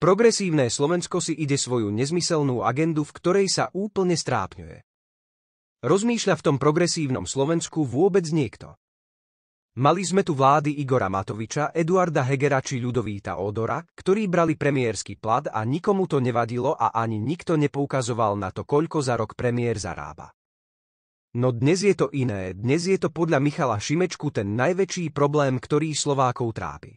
Progresívne Slovensko si ide svoju nezmyselnú agendu, v ktorej sa úplne strápňuje. Rozmýšľa v tom progresívnom Slovensku vôbec niekto. Mali sme tu vlády Igora Matoviča, Eduarda Hegera či Ľudovíta Odora, ktorí brali premiérsky plat a nikomu to nevadilo a ani nikto nepoukazoval na to, koľko za rok premiér zarába. No dnes je to iné, dnes je to podľa Michala Šimečku ten najväčší problém, ktorý Slovákov trápi.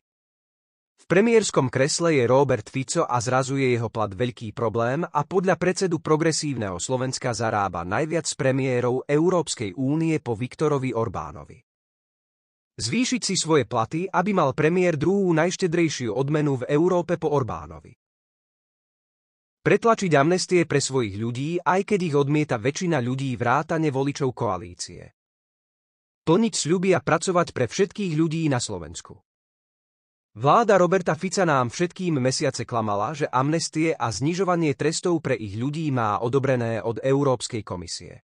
V premiérskom kresle je Robert Fico a zrazu je jeho plat veľký problém a podľa predsedu progresívneho Slovenska zarába najviac premiérov Európskej únie po Viktorovi Orbánovi. Zvýšiť si svoje platy, aby mal premiér druhú najštedrejšiu odmenu v Európe po Orbánovi. Pretlačiť amnestie pre svojich ľudí, aj keď ich odmieta väčšina ľudí vrátane voličov koalície. Plniť sľuby a pracovať pre všetkých ľudí na Slovensku. Vláda Roberta Fica nám všetkým mesiace klamala, že amnestie a znižovanie trestov pre ich ľudí má odobrené od Európskej komisie.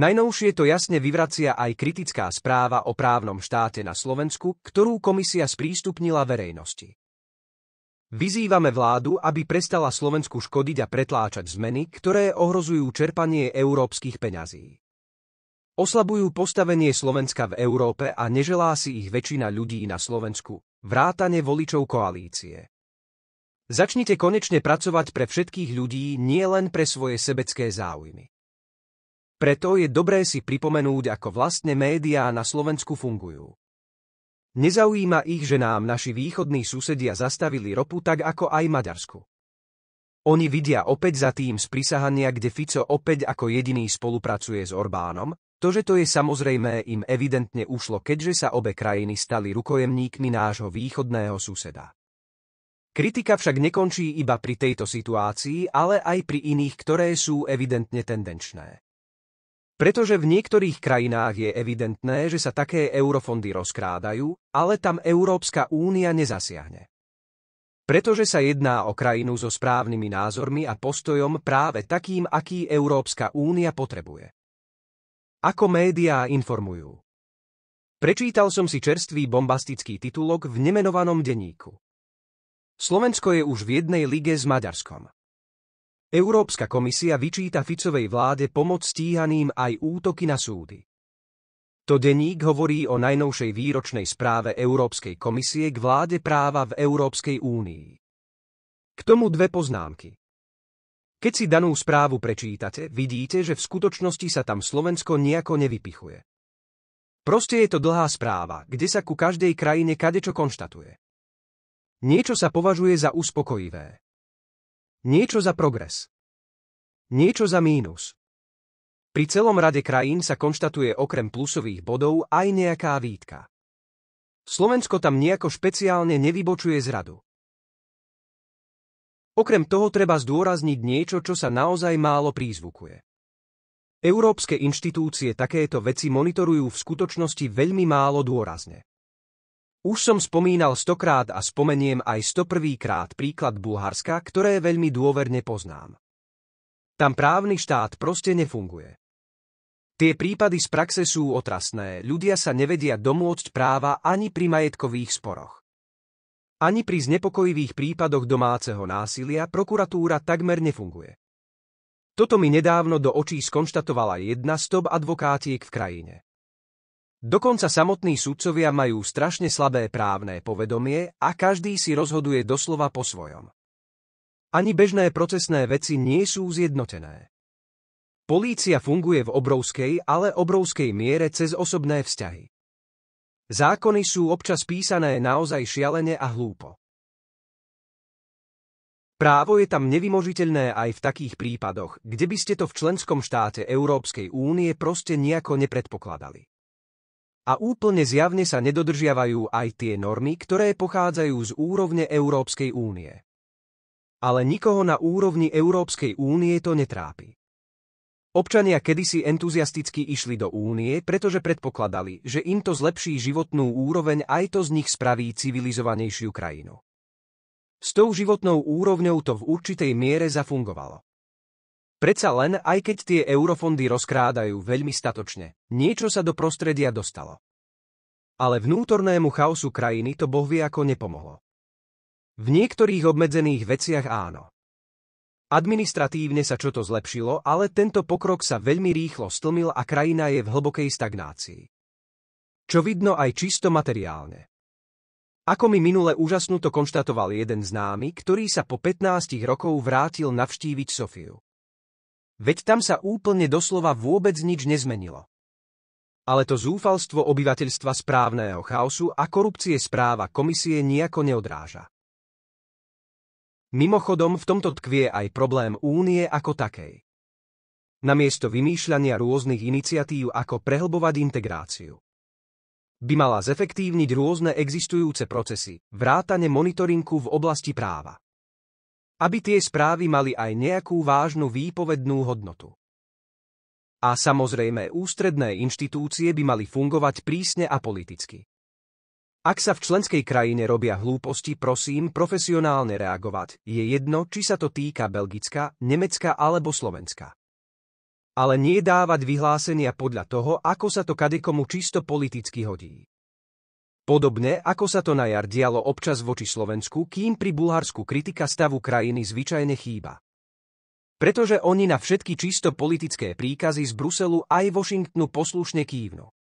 Najnovšie to jasne vyvracia aj kritická správa o právnom štáte na Slovensku, ktorú komisia sprístupnila verejnosti. Vyzývame vládu, aby prestala Slovensku škodiť a pretláčať zmeny, ktoré ohrozujú čerpanie európskych peňazí. Oslabujú postavenie Slovenska v Európe a neželá si ich väčšina ľudí na Slovensku, vrátane voličov koalície. Začnite konečne pracovať pre všetkých ľudí, nie len pre svoje sebecké záujmy. Preto je dobré si pripomenúť, ako vlastne médiá na Slovensku fungujú. Nezaujíma ich, že nám naši východní susedia zastavili ropu tak ako aj Maďarsku. Oni vidia opäť za tým sprisahania, kde Fico opäť ako jediný spolupracuje s Orbánom, to, že to je samozrejme im evidentne ušlo, keďže sa obe krajiny stali rukojemníkmi nášho východného suseda. Kritika však nekončí iba pri tejto situácii, ale aj pri iných, ktoré sú evidentne tendenčné. Pretože v niektorých krajinách je evidentné, že sa také eurofondy rozkrádajú, ale tam Európska únia nezasiahne. Pretože sa jedná o krajinu so správnymi názormi a postojom práve takým, aký Európska únia potrebuje. Ako médiá informujú. Prečítal som si čerstvý bombastický titulok v nemenovanom denníku. Slovensko je už v jednej lige s Maďarskom. Európska komisia vyčíta Ficovej vláde pomoc stíhaným aj útoky na súdy. To denník hovorí o najnovšej výročnej správe Európskej komisie k vláde práva v Európskej únii. K tomu dve poznámky. Keď si danú správu prečítate, vidíte, že v skutočnosti sa tam Slovensko nejako nevypichuje. Proste je to dlhá správa, kde sa ku každej krajine kadečo konštatuje. Niečo sa považuje za uspokojivé. Niečo za progres. Niečo za mínus. Pri celom rade krajín sa konštatuje okrem plusových bodov aj nejaká výtka. Slovensko tam nejako špeciálne nevybočuje z radu. Okrem toho treba zdôrazniť niečo, čo sa naozaj málo prízvukuje. Európske inštitúcie takéto veci monitorujú v skutočnosti veľmi málo dôrazne. Už som spomínal stokrát a spomeniem aj 101. krát príklad Bulharska, ktoré veľmi dôverne poznám. Tam právny štát proste nefunguje. Tie prípady z praxe sú otrasné, ľudia sa nevedia domôcť práva ani pri majetkových sporoch. Ani pri znepokojivých prípadoch domáceho násilia prokuratúra takmer nefunguje. Toto mi nedávno do očí skonštatovala jedna z top advokátiek v krajine. Dokonca samotní sudcovia majú strašne slabé právne povedomie a každý si rozhoduje doslova po svojom. Ani bežné procesné veci nie sú zjednotené. Polícia funguje v obrovskej, ale obrovskej miere cez osobné vzťahy. Zákony sú občas písané naozaj šialene a hlúpo. Právo je tam nevymožiteľné aj v takých prípadoch, kde by ste to v členskom štáte Európskej únie proste nejako nepredpokladali. A úplne zjavne sa nedodržiavajú aj tie normy, ktoré pochádzajú z úrovne Európskej únie. Ale nikoho na úrovni Európskej únie to netrápi. Občania kedysi entuziasticky išli do únie, pretože predpokladali, že im to zlepší životnú úroveň aj to z nich spraví civilizovanejšiu krajinu. S tou životnou úrovňou to v určitej miere zafungovalo. Preca len, aj keď tie eurofondy rozkrádajú veľmi statočne, niečo sa do prostredia dostalo. Ale vnútornému chaosu krajiny to bohvie ako nepomohlo. V niektorých obmedzených veciach áno. Administratívne sa čo to zlepšilo, ale tento pokrok sa veľmi rýchlo stlmil a krajina je v hlbokej stagnácii. Čo vidno aj čisto materiálne. Ako mi minule úžasnuto konštatoval jeden známy, ktorý sa po 15 rokov vrátil navštíviť Sofiu. Veď tam sa úplne doslova vôbec nič nezmenilo. Ale to zúfalstvo obyvateľstva správneho chaosu a korupcie správa komisie nejako neodráža. Mimochodom v tomto tkvie aj problém únie ako takej. Namiesto vymýšľania rôznych iniciatív ako prehlbovať integráciu. By mala zefektívniť rôzne existujúce procesy, vrátane monitoringu v oblasti práva. Aby tie správy mali aj nejakú vážnu výpovednú hodnotu. A samozrejme ústredné inštitúcie by mali fungovať prísne a politicky. Ak sa v členskej krajine robia hlúposti, prosím profesionálne reagovať. Je jedno, či sa to týka Belgická, Nemecka alebo Slovenska. Ale nie dávať vyhlásenia podľa toho, ako sa to kadekomu čisto politicky hodí. Podobne ako sa to na jar dialo občas voči Slovensku, kým pri Bulharsku kritika stavu krajiny zvyčajne chýba. Pretože oni na všetky čisto politické príkazy z Bruselu aj Washingtonu poslušne kývnu.